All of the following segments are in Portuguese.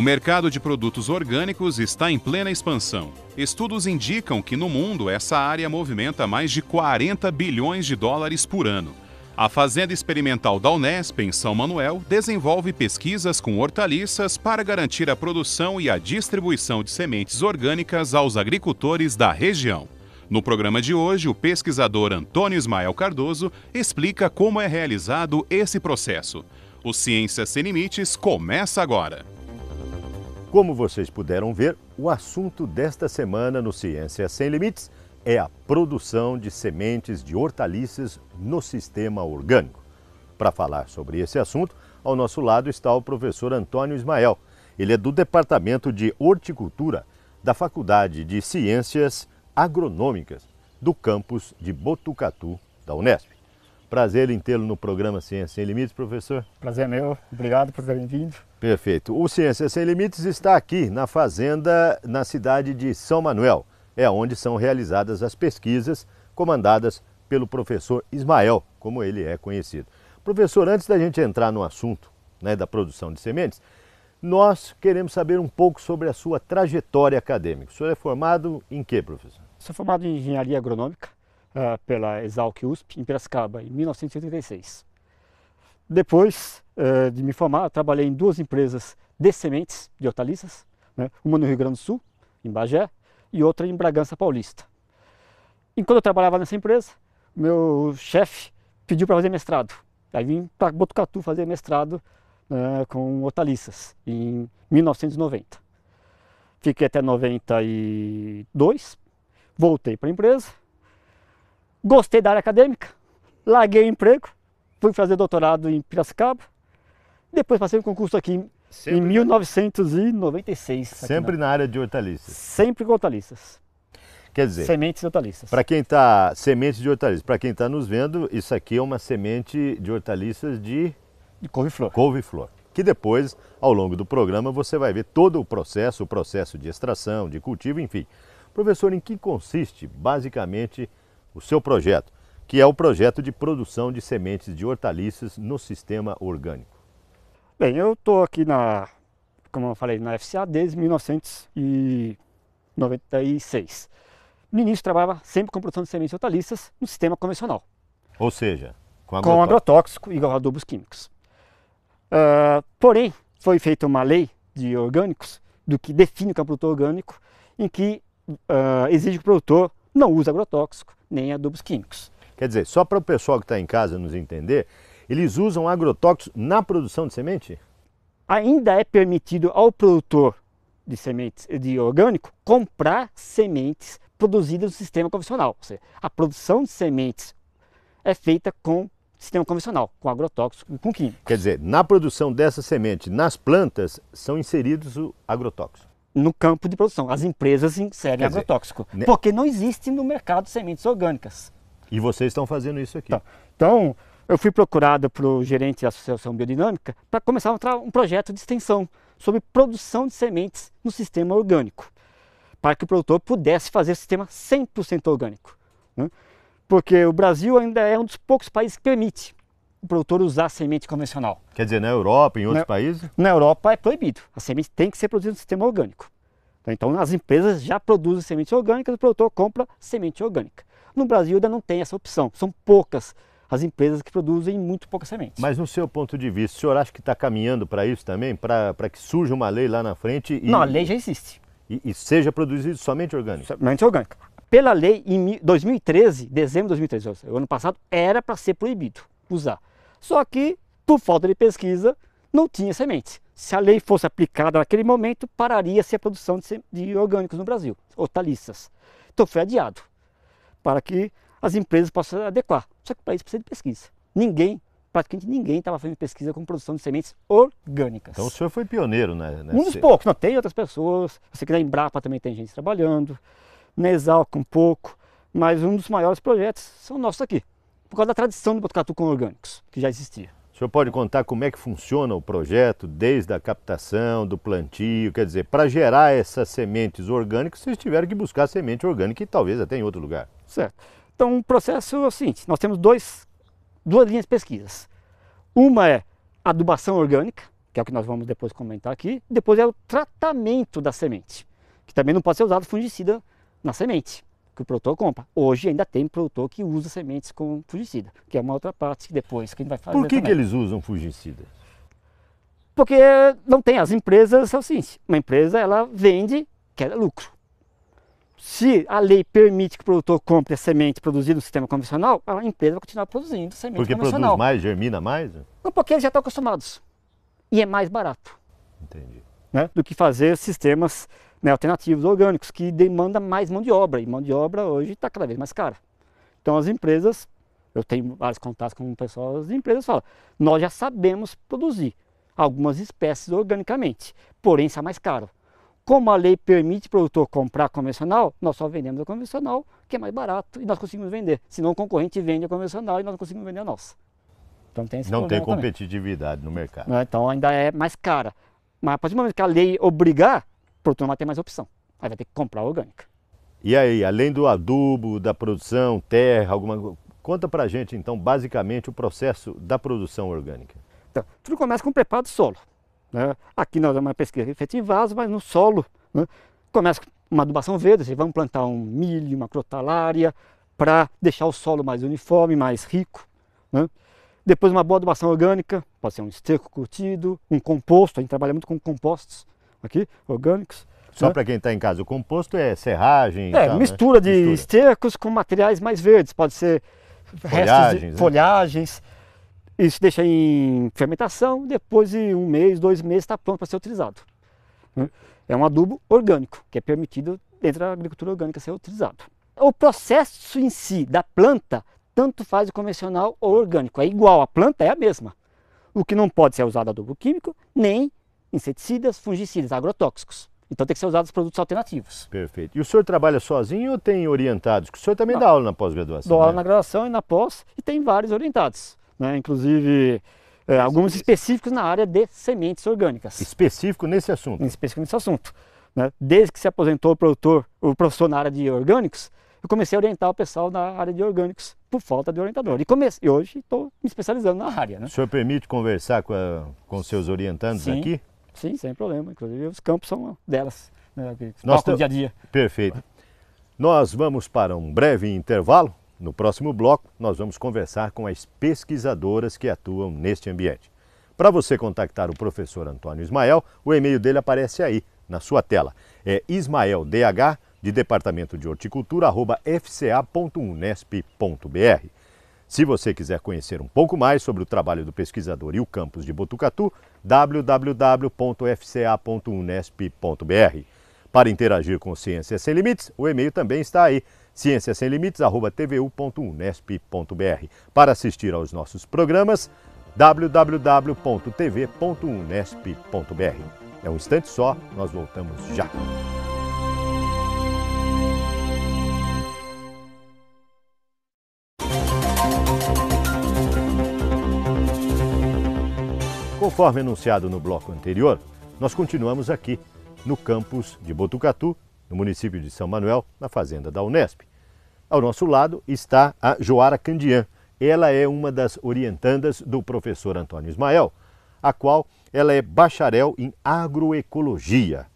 O mercado de produtos orgânicos está em plena expansão. Estudos indicam que no mundo essa área movimenta mais de 40 bilhões de dólares por ano. A Fazenda Experimental da Unesp, em São Manuel, desenvolve pesquisas com hortaliças para garantir a produção e a distribuição de sementes orgânicas aos agricultores da região. No programa de hoje, o pesquisador Antônio Ismael Cardoso explica como é realizado esse processo. O Ciência Sem Limites começa agora. Como vocês puderam ver, o assunto desta semana no Ciência Sem Limites é a produção de sementes de hortaliças no sistema orgânico. Para falar sobre esse assunto, ao nosso lado está o professor Antônio Ismael. Ele é do Departamento de Horticultura da Faculdade de Ciências Agronômicas do campus de Botucatu, da Unesp. Prazer em tê-lo no programa Ciência Sem Limites, professor. Prazer é meu. Obrigado por terem vindo. Perfeito. O Ciência Sem Limites está aqui na fazenda, na cidade de São Manuel. É onde são realizadas as pesquisas comandadas pelo professor Ismael, como ele é conhecido. Professor, antes da gente entrar no assunto né, da produção de sementes, nós queremos saber um pouco sobre a sua trajetória acadêmica. O senhor é formado em que, professor? Sou formado em Engenharia Agronômica uh, pela Exalc USP, em Piracicaba, em 1986. Depois, eh, de me formar, eu trabalhei em duas empresas de sementes de hortaliças, né? uma no Rio Grande do Sul, em Bagé, e outra em Bragança Paulista. Enquanto eu trabalhava nessa empresa, meu chefe pediu para fazer mestrado. Aí vim para Botucatu fazer mestrado uh, com hortaliças, em 1990. Fiquei até 92, voltei para a empresa, gostei da área acadêmica, larguei o emprego, fui fazer doutorado em Piracicaba, depois passei o concurso aqui Sempre em 1996. Sempre na... na área de hortaliças? Sempre com hortaliças. Quer dizer, sementes de hortaliças. Para quem está sementes de hortaliças, para quem está nos vendo, isso aqui é uma semente de hortaliças de, de couve-flor. Couve-flor. Que depois, ao longo do programa, você vai ver todo o processo, o processo de extração, de cultivo, enfim. Professor, em que consiste basicamente o seu projeto, que é o projeto de produção de sementes de hortaliças no sistema orgânico? Bem, eu estou aqui na, como eu falei, na FCA desde 1996. No início trabalhava sempre com produção de sementes hortaliças no sistema convencional. Ou seja, com agrotóxico, com agrotóxico igual adubos químicos. Uh, porém, foi feita uma lei de orgânicos, do que define o que é um produtor orgânico, em que uh, exige que o produtor não use agrotóxico nem adubos químicos. Quer dizer, só para o pessoal que está em casa nos entender, eles usam agrotóxicos na produção de semente? Ainda é permitido ao produtor de sementes de orgânico comprar sementes produzidas no sistema convencional. Ou seja, a produção de sementes é feita com sistema convencional, com agrotóxico e com químicos. Quer dizer, na produção dessa semente, nas plantas, são inseridos o agrotóxico? No campo de produção, as empresas inserem Quer agrotóxico, dizer, né? porque não existe no mercado sementes orgânicas. E vocês estão fazendo isso aqui. Tá. Então, então eu fui procurado pelo gerente da Associação Biodinâmica para começar um projeto de extensão sobre produção de sementes no sistema orgânico, para que o produtor pudesse fazer o sistema 100% orgânico. Né? Porque o Brasil ainda é um dos poucos países que permite o produtor usar semente convencional. Quer dizer, na Europa, em outros na, países? Na Europa é proibido. A semente tem que ser produzida no sistema orgânico. Então as empresas já produzem sementes orgânicas, o produtor compra semente orgânica. No Brasil ainda não tem essa opção, são poucas as empresas que produzem muito poucas sementes. Mas no seu ponto de vista, o senhor acha que está caminhando para isso também? Para que surja uma lei lá na frente? E... Não, a lei já existe. E, e seja produzido somente orgânico? Somente orgânico. Pela lei, em 2013, dezembro de 2013, o ano passado, era para ser proibido usar. Só que, por falta de pesquisa, não tinha sementes. Se a lei fosse aplicada naquele momento, pararia-se a produção de, orgânicos no Brasil, hortaliças. Então foi adiado para que as empresas possam adequar. Só que para isso precisa de pesquisa. Ninguém, praticamente ninguém estava fazendo pesquisa com produção de sementes orgânicas. Então o senhor foi pioneiro, né? Um dos poucos, não, tem outras pessoas. Você que na Embrapa também tem gente trabalhando, na um pouco, mas um dos maiores projetos são nossos aqui, por causa da tradição do Botucatu com orgânicos, que já existia. O senhor pode contar como é que funciona o projeto, desde a captação, do plantio, quer dizer, para gerar essas sementes orgânicas, vocês tiveram que buscar semente orgânica e talvez até em outro lugar. Certo. Então, o um processo é o seguinte: nós temos dois, duas linhas de pesquisas. Uma é adubação orgânica, que é o que nós vamos depois comentar aqui. Depois é o tratamento da semente, que também não pode ser usado fungicida na semente, que o produtor compra. Hoje ainda tem produtor que usa sementes com fungicida, que é uma outra parte que depois quem vai fazer. Por que, que eles usam fungicida? Porque não tem. As empresas são é o seguinte: uma empresa ela vende, quer lucro se a lei permite que o produtor compre a semente produzida no sistema convencional, a empresa vai continuar produzindo semente porque convencional. Porque produz mais, germina mais? Não, porque eles já estão acostumados. E é mais barato. Entendi. Né, do que fazer sistemas né, alternativos orgânicos, que demanda mais mão de obra. E mão de obra hoje está cada vez mais cara. Então as empresas, eu tenho vários contatos com pessoas de empresas, falam, nós já sabemos produzir algumas espécies organicamente, porém está é mais caro. Como a lei permite o produtor comprar convencional, nós só vendemos a convencional, que é mais barato e nós conseguimos vender. Senão o concorrente vende a convencional e nós não conseguimos vender a nossa. Então tem esse Não tem competitividade também. no mercado. Então ainda é mais cara. Mas a partir do momento que a lei obrigar, o produtor não vai ter mais opção. Aí vai ter que comprar orgânica. E aí, além do adubo, da produção, terra, alguma conta pra gente então basicamente o processo da produção orgânica. Então, tudo começa com o preparo do solo. Né? Aqui nós é uma pesquisa feita em vaso, mas no solo. Né? Começa uma adubação verde, Vamos plantar um milho, uma crotalária, para deixar o solo mais uniforme, mais rico. Né? Depois uma boa adubação orgânica, pode ser um esterco curtido, um composto, a gente trabalha muito com compostos aqui, orgânicos. Só né? para quem está em casa, o composto é serragem? É, tal, né? mistura né? de mistura. estercos com materiais mais verdes, pode ser folhagens, restos de, né? folhagens isso deixa em fermentação, depois de um mês, dois meses está pronto para ser utilizado. Né? É um adubo orgânico, que é permitido dentro da agricultura orgânica ser utilizado. O processo em si da planta, tanto faz o convencional ou orgânico, é igual, a planta é a mesma. O que não pode ser usado adubo químico, nem inseticidas, fungicidas, agrotóxicos. Então tem que ser usado os produtos alternativos. Perfeito. E o senhor trabalha sozinho ou tem orientados? o senhor também não. dá aula na pós-graduação? Dou né? aula na graduação e na pós e tem vários orientados né? inclusive é, alguns específicos na área de sementes orgânicas. Específico nesse assunto? Específico nesse assunto. Né? Desde que se aposentou o produtor, o professor na área de orgânicos, eu comecei a orientar o pessoal na área de orgânicos por falta de orientador. E, comece e hoje estou me especializando na área. Né? O senhor permite conversar com, a, com seus orientantes sim, aqui? Sim, sem problema. Inclusive os campos são delas, né, Nós dia a dia. Perfeito. Nós vamos para um breve intervalo no próximo bloco, nós vamos conversar com as pesquisadoras que atuam neste ambiente. Para você contactar o professor Antônio Ismael, o e-mail dele aparece aí, na sua tela. É ismaeldh, de Departamento de Horticultura, arroba fca.unesp.br. Se você quiser conhecer um pouco mais sobre o trabalho do pesquisador e o campus de Botucatu, www.fca.unesp.br. Para interagir com Ciência Sem Limites, o e-mail também está aí, Ciência Sem Limites, arroba tvu.unesp.br. Para assistir aos nossos programas, www.tv.unesp.br. É um instante só, nós voltamos já. Conforme anunciado no bloco anterior, nós continuamos aqui no campus de Botucatu, no município de São Manuel, na fazenda da Unesp. Ao nosso lado está a Joara Candian. Ela é uma das orientandas do professor Antônio Ismael, a qual ela é bacharel em agroecologia.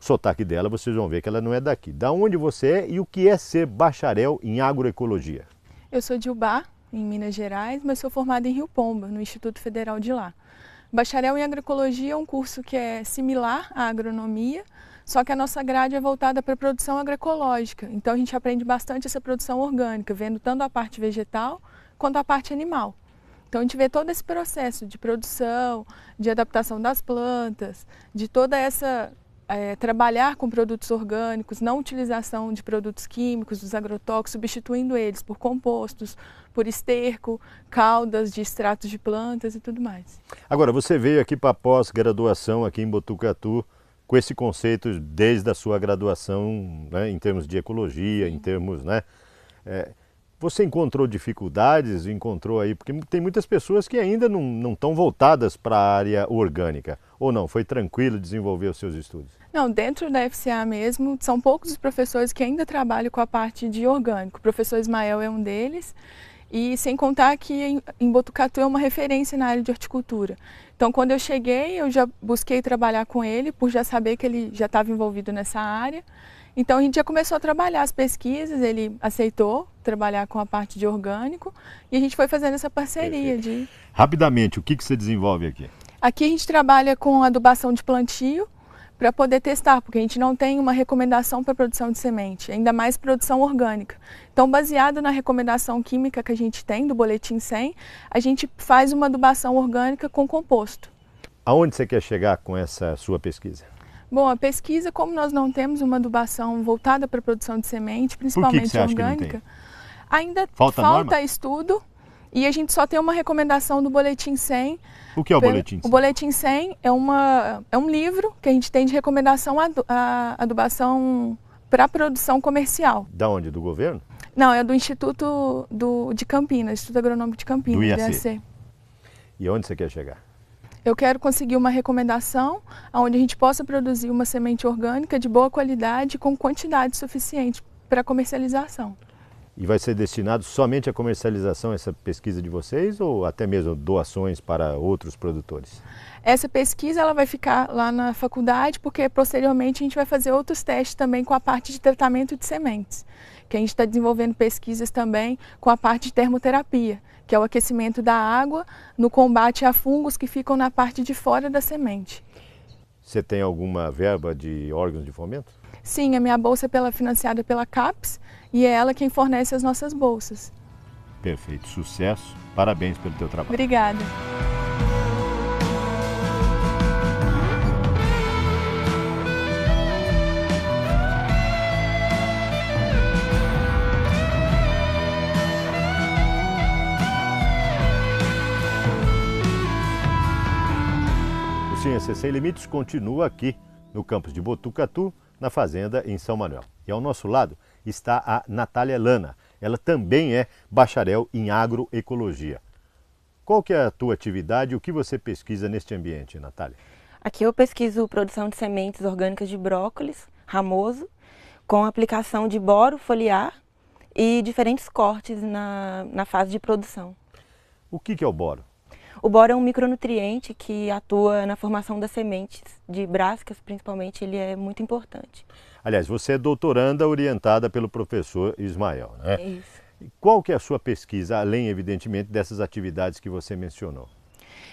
O sotaque dela, vocês vão ver que ela não é daqui. Da onde você é e o que é ser bacharel em agroecologia? Eu sou de Ubá, em Minas Gerais, mas sou formada em Rio Pomba, no Instituto Federal de lá. Bacharel em agroecologia é um curso que é similar à agronomia, só que a nossa grade é voltada para a produção agroecológica. Então a gente aprende bastante essa produção orgânica, vendo tanto a parte vegetal quanto a parte animal. Então a gente vê todo esse processo de produção, de adaptação das plantas, de toda essa é, trabalhar com produtos orgânicos, não utilização de produtos químicos, dos agrotóxicos, substituindo eles por compostos, por esterco, caudas de extratos de plantas e tudo mais. Agora, você veio aqui para pós-graduação aqui em Botucatu, com esse conceito desde a sua graduação né, em termos de ecologia, em uhum. termos... Né, é, você encontrou dificuldades, encontrou aí, porque tem muitas pessoas que ainda não estão voltadas para a área orgânica, ou não? Foi tranquilo desenvolver os seus estudos? Não, dentro da FCA mesmo, são poucos os professores que ainda trabalham com a parte de orgânico. O professor Ismael é um deles, e sem contar que em Botucatu é uma referência na área de horticultura. Então, quando eu cheguei, eu já busquei trabalhar com ele, por já saber que ele já estava envolvido nessa área. Então, a gente já começou a trabalhar as pesquisas, ele aceitou trabalhar com a parte de orgânico e a gente foi fazendo essa parceria. de Rapidamente, o que, que você desenvolve aqui? Aqui a gente trabalha com adubação de plantio, para poder testar, porque a gente não tem uma recomendação para produção de semente, ainda mais produção orgânica. Então, baseado na recomendação química que a gente tem do boletim 100, a gente faz uma adubação orgânica com composto. Aonde você quer chegar com essa sua pesquisa? Bom, a pesquisa, como nós não temos uma adubação voltada para a produção de semente, principalmente que que orgânica, ainda falta, falta estudo e a gente só tem uma recomendação do Boletim 100. O que é o Boletim 100? O Boletim 100 é, uma, é um livro que a gente tem de recomendação à adubação para produção comercial. Da onde? Do governo? Não, é do Instituto do, de Campinas, Instituto Agronômico de Campinas, do IAC. Do IAC. E onde você quer chegar? Eu quero conseguir uma recomendação onde a gente possa produzir uma semente orgânica de boa qualidade com quantidade suficiente para comercialização. E vai ser destinado somente à comercialização essa pesquisa de vocês ou até mesmo doações para outros produtores? Essa pesquisa ela vai ficar lá na faculdade porque posteriormente a gente vai fazer outros testes também com a parte de tratamento de sementes, que a gente está desenvolvendo pesquisas também com a parte de termoterapia, que é o aquecimento da água no combate a fungos que ficam na parte de fora da semente. Você tem alguma verba de órgãos de fomento? Sim, a minha bolsa é pela, financiada pela CAPES e é ela quem fornece as nossas bolsas. Perfeito, sucesso. Parabéns pelo teu trabalho. Obrigada. O a Sem Limites continua aqui no campus de Botucatu na fazenda em São Manuel. E ao nosso lado está a Natália Lana. Ela também é bacharel em agroecologia. Qual que é a tua atividade e o que você pesquisa neste ambiente, Natália? Aqui eu pesquiso produção de sementes orgânicas de brócolis ramoso, com aplicação de boro foliar e diferentes cortes na, na fase de produção. O que, que é o boro? O boro é um micronutriente que atua na formação das sementes de brascas, principalmente, ele é muito importante. Aliás, você é doutoranda orientada pelo professor Ismael, né? É isso. Qual que é a sua pesquisa, além, evidentemente, dessas atividades que você mencionou?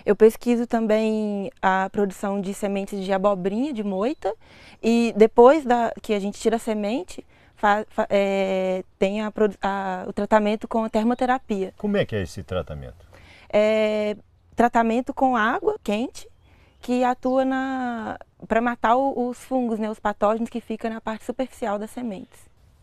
Eu pesquiso também a produção de sementes de abobrinha, de moita, e depois da, que a gente tira a semente, fa, fa, é, tem a, a, o tratamento com a termoterapia. Como é que é esse tratamento? É, tratamento com água quente que atua na para matar os fungos, né, os patógenos que ficam na parte superficial das sementes.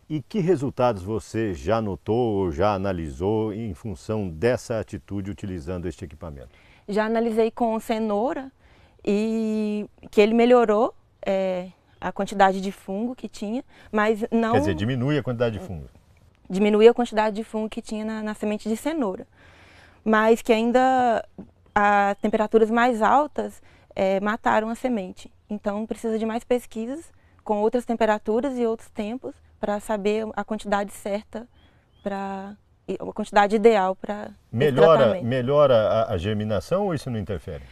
E que resultados você já notou ou já analisou em função dessa atitude utilizando este equipamento? Já analisei com cenoura e que ele melhorou é, a quantidade de fungo que tinha, mas não... Quer dizer, diminui a quantidade de fungo? Diminui a quantidade de fungo que tinha na, na semente de cenoura, mas que ainda as temperaturas mais altas é, mataram a semente. Então precisa de mais pesquisas com outras temperaturas e outros tempos para saber a quantidade certa para a quantidade ideal para melhora melhora a, a germinação ou isso não interfere?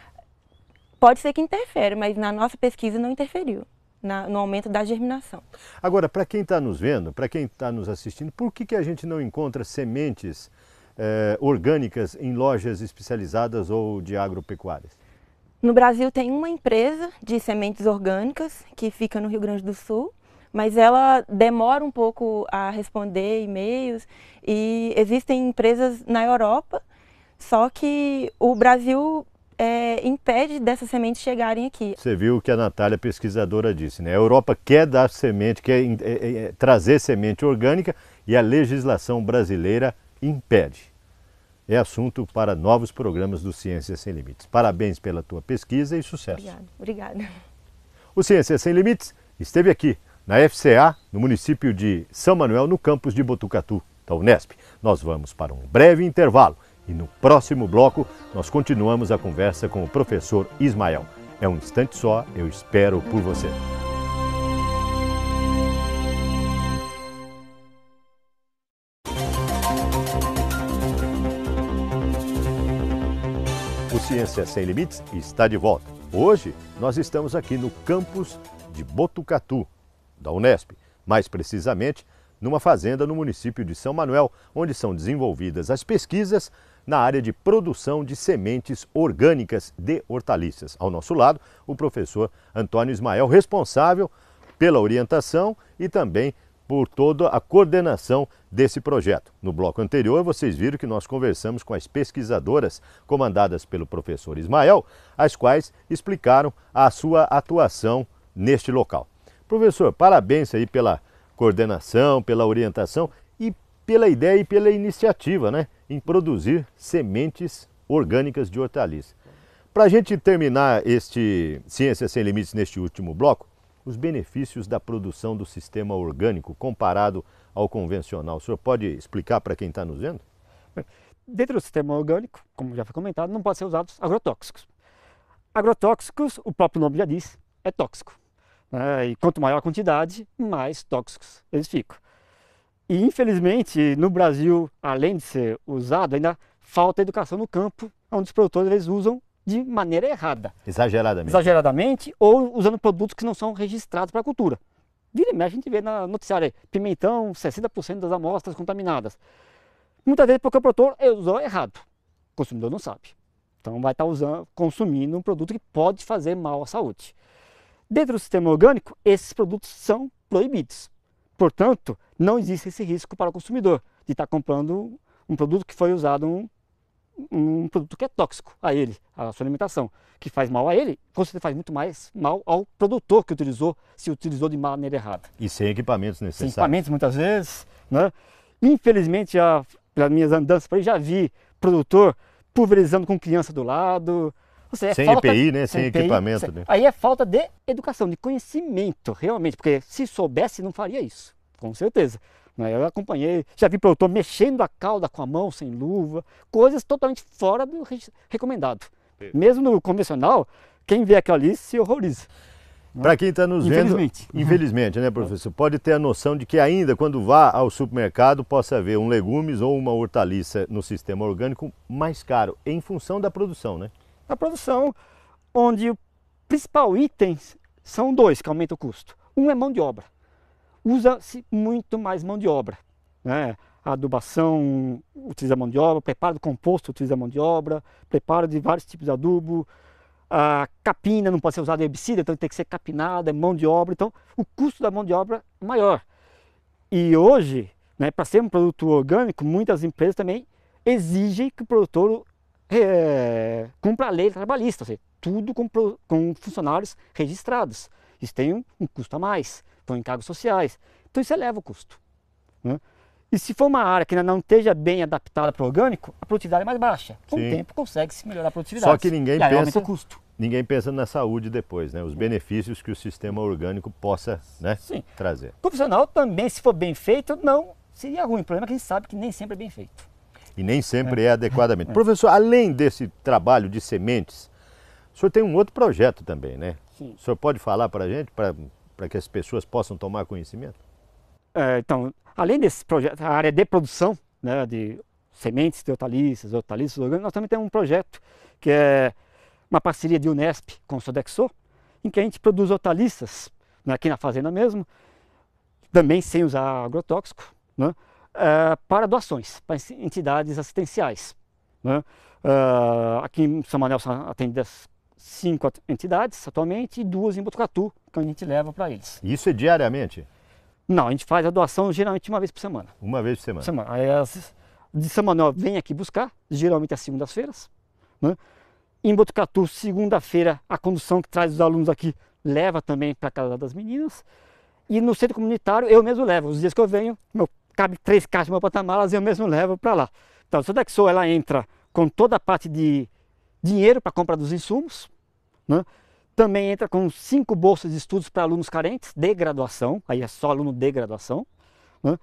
Pode ser que interfere, mas na nossa pesquisa não interferiu. Na, no aumento da germinação. Agora, para quem está nos vendo, para quem está nos assistindo, por que, que a gente não encontra sementes eh, orgânicas em lojas especializadas ou de agropecuárias? No Brasil tem uma empresa de sementes orgânicas que fica no Rio Grande do Sul, mas ela demora um pouco a responder e-mails e existem empresas na Europa, só que o Brasil é, impede dessas sementes chegarem aqui. Você viu o que a Natália, pesquisadora, disse, né? A Europa quer dar semente, quer é, é, trazer semente orgânica e a legislação brasileira impede. É assunto para novos programas do Ciências Sem Limites. Parabéns pela tua pesquisa e sucesso. Obrigada. O Ciências Sem Limites esteve aqui na FCA, no município de São Manuel, no campus de Botucatu, da Unesp. Nós vamos para um breve intervalo e no próximo bloco nós continuamos a conversa com o professor Ismael. É um instante só, eu espero por você. Ciência Sem Limites está de volta. Hoje nós estamos aqui no campus de Botucatu, da Unesp, mais precisamente numa fazenda no município de São Manuel, onde são desenvolvidas as pesquisas na área de produção de sementes orgânicas de hortaliças. Ao nosso lado, o professor Antônio Ismael, responsável pela orientação e também por toda a coordenação desse projeto. No bloco anterior, vocês viram que nós conversamos com as pesquisadoras comandadas pelo professor Ismael, as quais explicaram a sua atuação neste local. Professor, parabéns aí pela coordenação, pela orientação e pela ideia e pela iniciativa né, em produzir sementes orgânicas de hortaliça. Para a gente terminar este Ciência Sem Limites neste último bloco, os benefícios da produção do sistema orgânico comparado ao convencional. O senhor pode explicar para quem está nos vendo? dentro do sistema orgânico, como já foi comentado, não podem ser usados agrotóxicos. Agrotóxicos, o próprio nome já diz, é tóxico. Né? E quanto maior a quantidade, mais tóxicos eles ficam. E infelizmente, no Brasil, além de ser usado, ainda falta educação no campo, onde os produtores vezes usam de maneira errada. Exageradamente. Exageradamente ou usando produtos que não são registrados para a cultura. Vira e mexe, a gente vê na noticiária, pimentão, 60% das amostras contaminadas. Muitas vezes porque o produtor usou errado, o consumidor não sabe. Então vai estar tá usando, consumindo um produto que pode fazer mal à saúde. Dentro do sistema orgânico, esses produtos são proibidos. Portanto, não existe esse risco para o consumidor de estar tá comprando um produto que foi usado um produto que é tóxico a ele, à sua alimentação, que faz mal a ele, você faz muito mais mal ao produtor que utilizou, se utilizou de maneira errada. E sem equipamentos necessários. Sem equipamentos muitas vezes, né? Infelizmente, já, pelas minhas andanças por aí, já vi produtor pulverizando com criança do lado. é sem falta, EPI, né? Sem, EPI, equipamento. né? Aí é falta de educação, de conhecimento, realmente, porque se soubesse, não faria isso, com certeza. Né? Eu acompanhei, já vi produtor mexendo a cauda com a mão, sem luva, coisas totalmente fora do recomendado. Mesmo no convencional, quem vê aquilo ali se horroriza. Né? Para quem está nos infelizmente. vendo, uhum. infelizmente, né, professor? Pode ter a noção de que ainda quando vá ao supermercado possa haver um legumes ou uma hortaliça no sistema orgânico mais caro, em função da produção, né? Da produção, onde o principal item são dois que aumentam o custo. Um é mão de obra usa-se muito mais mão de obra. Né? A adubação utiliza mão de obra, preparo do composto utiliza mão de obra, preparo de vários tipos de adubo, a capina não pode ser usada herbicida, então tem que ser capinada, mão de obra, então o custo da mão de obra é maior. E hoje, né, para ser um produto orgânico, muitas empresas também exigem que o produtor é, cumpra a lei trabalhista, ou seja, tudo com, com funcionários registrados. Isso tem um, um custo a mais estão em cargos sociais. Então isso eleva o custo. Né? E se for uma área que ainda não esteja bem adaptada para o orgânico, a produtividade é mais baixa. Com Sim. o tempo consegue-se melhorar a produtividade. Só que ninguém pensa, ninguém pensa na saúde depois, né? Os benefícios que o sistema orgânico possa né, trazer. O profissional também, se for bem feito, não seria ruim. O problema é que a gente sabe que nem sempre é bem feito. E nem sempre é, é adequadamente. É. Professor, além desse trabalho de sementes, o senhor tem um outro projeto também, né? Sim. O senhor pode falar para a gente, para para que as pessoas possam tomar conhecimento? É, então, além desse projeto, a área de produção né, de sementes de hortaliças, hortaliças orgânicas, nós também temos um projeto que é uma parceria de Unesp com o Sodexo, em que a gente produz hortaliças né, aqui na fazenda mesmo, também sem usar agrotóxico, né, uh, para doações, para entidades assistenciais. Né. Uh, aqui em São Manuel atendidas cinco entidades atualmente e duas em Botucatu, que é a gente leva para eles. Isso é diariamente? Não, a gente faz a doação geralmente uma vez por semana. Uma vez por semana? semana. Aí, as, de São Manuel vem aqui buscar, geralmente às segundas-feiras. Né? Em Botucatu, segunda-feira, a condução que traz os alunos aqui leva também para a casa das meninas. E no centro comunitário eu mesmo levo. Os dias que eu venho, meu, cabe três caixas no meu porta-malas, eu mesmo levo para lá. Então, a que ela entra com toda a parte de dinheiro para compra dos insumos, né? também entra com cinco bolsas de estudos para alunos carentes de graduação, aí é só aluno de graduação, né?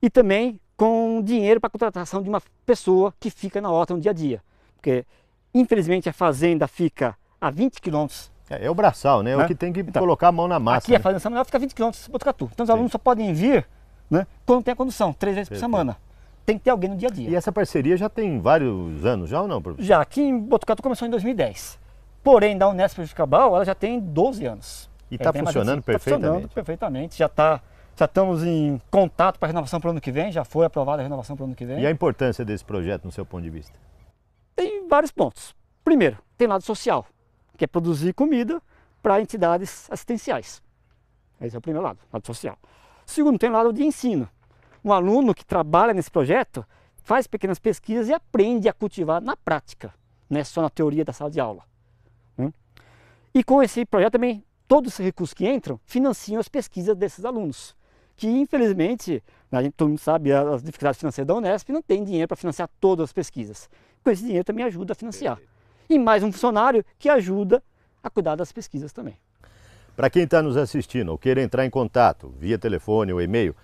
e também com dinheiro para a contratação de uma pessoa que fica na horta no dia a dia, porque infelizmente a fazenda fica a 20 quilômetros é, é, o braçal, né? É o né? que tem que então, colocar a mão na massa. Aqui né? a Fazenda São Manuel fica 20 km de Botucatu. Então os Sim. alunos só podem vir né, quando tem a condução, três vezes Perfeito. por semana tem que ter alguém no dia a dia. E essa parceria já tem vários anos já ou não, professor? Já, aqui em Botucatu começou em 2010. Porém, da Unesp Cabal, ela já tem 12 anos. E está tá funcionando perfeitamente? Está funcionando perfeitamente, já está já estamos em contato para a renovação para o ano que vem, já foi aprovada a renovação para o ano que vem. E a importância desse projeto no seu ponto de vista? Tem vários pontos. Primeiro, tem lado social, que é produzir comida para entidades assistenciais. Esse é o primeiro lado, lado social. Segundo, tem lado de ensino, um aluno que trabalha nesse projeto faz pequenas pesquisas e aprende a cultivar na prática, não é só na teoria da sala de aula. Né? E com esse projeto também, todos os recursos que entram financiam as pesquisas desses alunos, que infelizmente, a gente, todo mundo sabe as dificuldades financeiras da Unesp, não tem dinheiro para financiar todas as pesquisas. Com esse dinheiro também ajuda a financiar. E mais um funcionário que ajuda a cuidar das pesquisas também. Para quem está nos assistindo ou queira entrar em contato via telefone ou e-mail,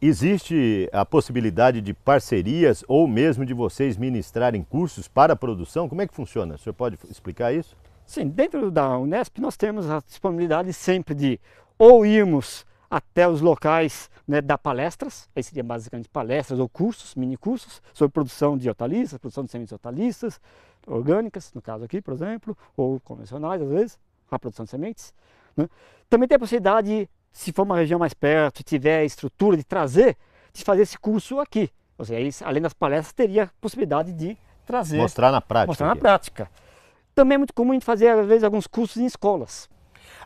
Existe a possibilidade de parcerias ou mesmo de vocês ministrarem cursos para a produção? Como é que funciona? O senhor pode explicar isso? Sim, dentro da Unesp nós temos a disponibilidade sempre de ou irmos até os locais né, da palestras, aí seria basicamente palestras ou cursos, mini cursos, sobre produção de hortaliças, produção de sementes hortaliças, orgânicas, no caso aqui, por exemplo, ou convencionais às vezes, a produção de sementes. Né? Também tem a possibilidade se for uma região mais perto, tiver estrutura de trazer, de fazer esse curso aqui. Ou seja, além das palestras, teria a possibilidade de trazer. Mostrar na prática. Mostrar na prática. Também é muito comum a gente fazer, às vezes, alguns cursos em escolas.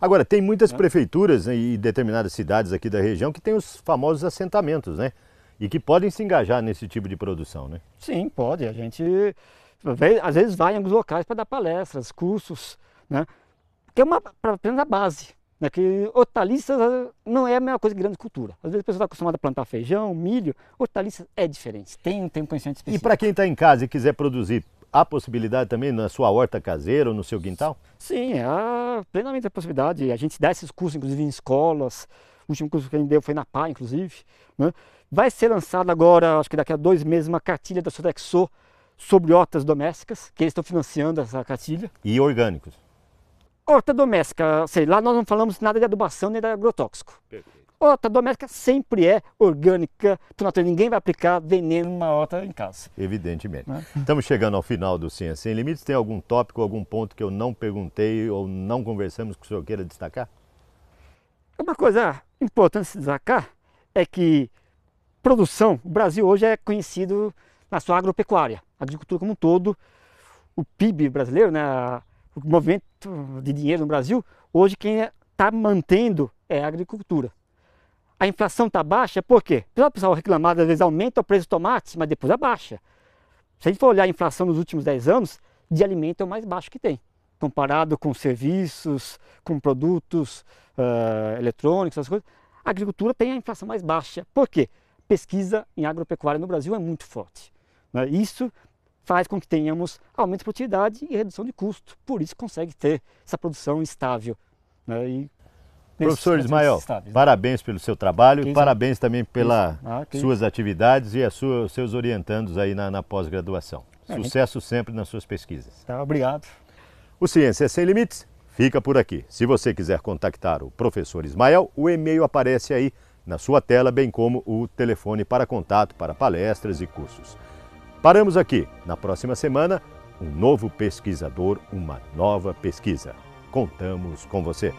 Agora, tem muitas é. prefeituras né, e determinadas cidades aqui da região que têm os famosos assentamentos, né? E que podem se engajar nesse tipo de produção, né? Sim, pode. A gente, às vezes, vai em alguns locais para dar palestras, cursos, né? Que é uma, apenas a base. Né, que hortaliças ah, não é a mesma coisa que grande cultura. Às vezes a pessoa está acostumada a plantar feijão, milho, hortaliças é diferente, tem, tem um conhecimento específico. E para quem está em casa e quiser produzir, há possibilidade também na sua horta caseira ou no seu quintal? Sim, há plenamente a possibilidade. A gente dá esses cursos, inclusive, em escolas. O último curso que a gente deu foi na PA, inclusive. Né? Vai ser lançado agora, acho que daqui a dois meses, uma cartilha da Sodexo sobre hortas domésticas, que eles estão financiando essa cartilha. E orgânicos. Horta doméstica, sei lá, nós não falamos nada de adubação nem de agrotóxico. Perfeito. Horta doméstica sempre é orgânica, portanto ninguém vai aplicar veneno numa horta em casa. Evidentemente. Né? Estamos chegando ao final do Ciência Sem assim Limites. Tem algum tópico, algum ponto que eu não perguntei ou não conversamos que o senhor queira destacar? Uma coisa importante se destacar é que produção, o Brasil hoje é conhecido na sua agropecuária, agricultura como um todo, o PIB brasileiro, né, o movimento de dinheiro no Brasil, hoje quem está é, mantendo é a agricultura. A inflação está baixa, por quê? pessoal reclamado às vezes aumenta o preço do tomate, mas depois abaixa. Se a gente for olhar a inflação nos últimos 10 anos, de alimento é o mais baixo que tem, comparado com serviços, com produtos uh, eletrônicos, essas coisas. A agricultura tem a inflação mais baixa. Por quê? Pesquisa em agropecuária no Brasil é muito forte. Né? Isso faz com que tenhamos aumento de produtividade e redução de custo. Por isso consegue ter essa produção estável. Né? E Professor Ismael, estáveis, né? parabéns né? pelo seu trabalho e parabéns também pelas ah, suas atividades e os seus orientandos aí na, na pós-graduação. É, né? Sucesso sempre nas suas pesquisas. Tá, obrigado. O Ciência Sem Limites fica por aqui. Se você quiser contactar o professor Ismael, o e-mail aparece aí na sua tela, bem como o telefone para contato para palestras e cursos. Paramos aqui. Na próxima semana, um novo pesquisador, uma nova pesquisa. Contamos com você.